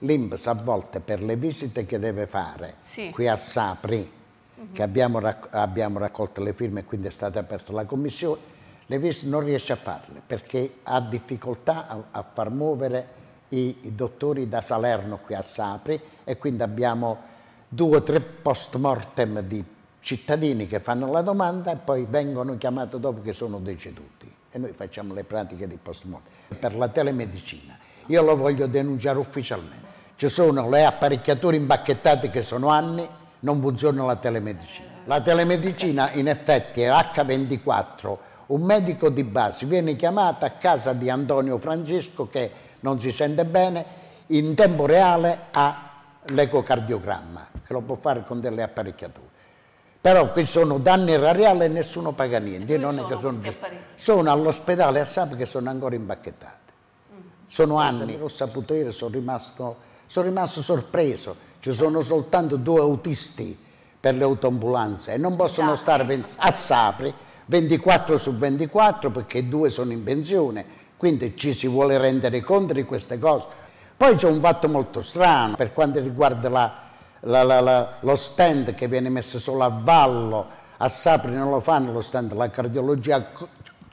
l'Inps a volte per le visite che deve fare sì. qui a Sapri, uh -huh. che abbiamo, racc abbiamo, raccolto le firme e quindi è stata aperta la commissione, le visite non riesce a farle perché ha difficoltà a, a far muovere i, i, dottori da Salerno qui a Sapri e quindi abbiamo due o tre post mortem di cittadini che fanno la domanda e poi vengono chiamati dopo che sono deceduti e noi facciamo le pratiche di post mortem per la telemedicina. Io lo voglio denunciare ufficialmente. Ci sono le apparecchiature imbacchettate che sono anni, non funziona la telemedicina. La telemedicina in effetti è H24. Un medico di base viene chiamato a casa di Antonio Francesco che non si sente bene, in tempo reale ha l'ecocardiogramma, che lo può fare con delle apparecchiature. Però qui sono danni erariali e nessuno paga niente. Non sono, sono, sono all'ospedale a Sapri che sono ancora imbacchettati. Mm. Sono anni, l'ho saputo ieri, sono rimasto sono rimasto sorpreso, ci sono soltanto due autisti per le autoambulanze e non possono esatto. stare a Sapri 24 su 24 perché due sono in pensione, quindi ci si vuole rendere conto di queste cose. Poi c'è un fatto molto strano per quanto riguarda la, la, la, lo stand che viene messo solo a vallo, a Sapri non lo fanno lo stand, la cardiologia,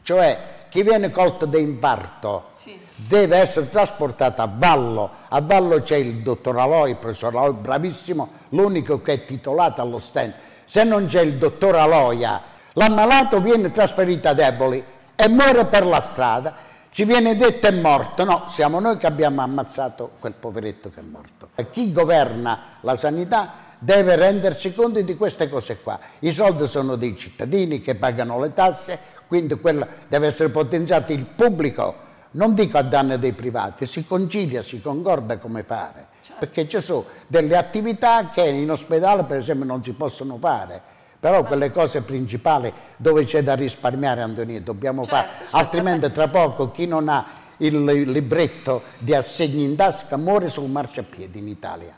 cioè chi viene colto da infarto sì. deve essere trasportato a Vallo. A Vallo c'è il dottor Aloi, il professor Aloi, bravissimo, l'unico che è titolato allo stand. Se non c'è il dottor Aloia, l'ammalato viene trasferito a Deboli e muore per la strada. Ci viene detto è morto, no, siamo noi che abbiamo ammazzato quel poveretto che è morto. E chi governa la sanità deve rendersi conto di queste cose qua. I soldi sono dei cittadini che pagano le tasse, quindi quella deve essere potenziato il pubblico, non dico a danno dei privati, si concilia, si concorda come fare, certo. perché ci sono delle attività che in ospedale per esempio non si possono fare. Però quelle cose principali dove c'è da risparmiare, Antonio, dobbiamo certo, fare, certo. altrimenti tra poco chi non ha il libretto di assegni in tasca muore sul marciapiede in Italia.